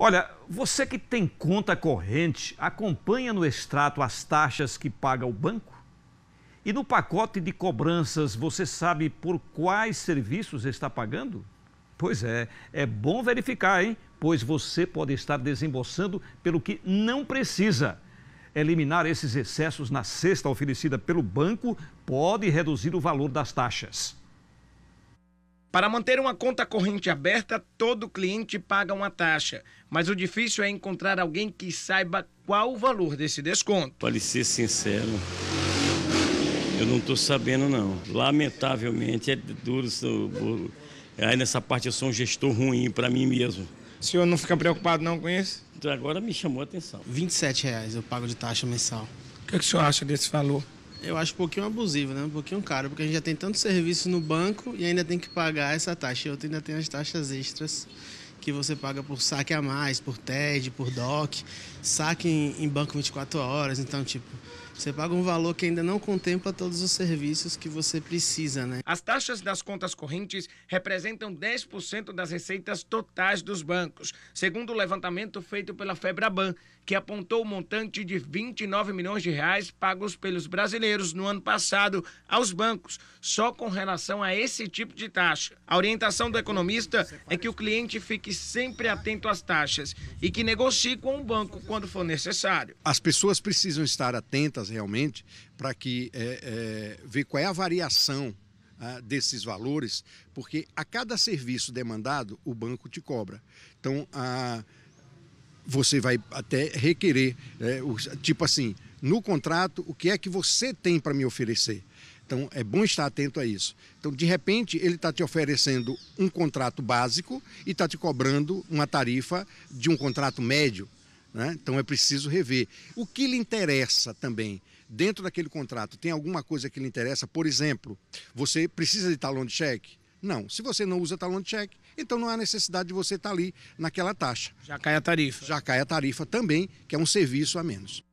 Olha, você que tem conta corrente, acompanha no extrato as taxas que paga o banco? E no pacote de cobranças, você sabe por quais serviços está pagando? Pois é, é bom verificar, hein? Pois você pode estar desembolsando pelo que não precisa. Eliminar esses excessos na cesta oferecida pelo banco pode reduzir o valor das taxas. Para manter uma conta corrente aberta, todo cliente paga uma taxa, mas o difícil é encontrar alguém que saiba qual o valor desse desconto. Para ser sincero, eu não estou sabendo não. Lamentavelmente é duro, sou, aí nessa parte eu sou um gestor ruim para mim mesmo. O senhor não fica preocupado não com isso? Então, agora me chamou a atenção. R$ 27 eu pago de taxa mensal. O que, é que o senhor acha desse valor? Eu acho um pouquinho abusivo, né? Um pouquinho caro, porque a gente já tem tanto serviço no banco e ainda tem que pagar essa taxa. E outro ainda tem as taxas extras que você paga por saque a mais, por TED, por DOC, saque em, em banco 24 horas. Então, tipo, você paga um valor que ainda não contempla todos os serviços que você precisa, né? As taxas das contas correntes representam 10% das receitas totais dos bancos, segundo o levantamento feito pela Febraban, que apontou o um montante de 29 milhões de reais pagos pelos brasileiros no ano passado aos bancos, só com relação a esse tipo de taxa. A orientação do economista é que o cliente fique fique sempre atento às taxas e que negocie com o banco quando for necessário. As pessoas precisam estar atentas realmente para que é, é, ver qual é a variação ah, desses valores, porque a cada serviço demandado o banco te cobra. Então ah, você vai até requerer, é, o, tipo assim, no contrato, o que é que você tem para me oferecer? Então é bom estar atento a isso. Então, de repente, ele está te oferecendo um contrato básico e está te cobrando uma tarifa de um contrato médio. Né? Então é preciso rever. O que lhe interessa também? Dentro daquele contrato, tem alguma coisa que lhe interessa? Por exemplo, você precisa de talão de cheque? Não. Se você não usa talão de cheque, então não há necessidade de você estar tá ali naquela taxa. Já cai a tarifa. Já cai a tarifa também, que é um serviço a menos.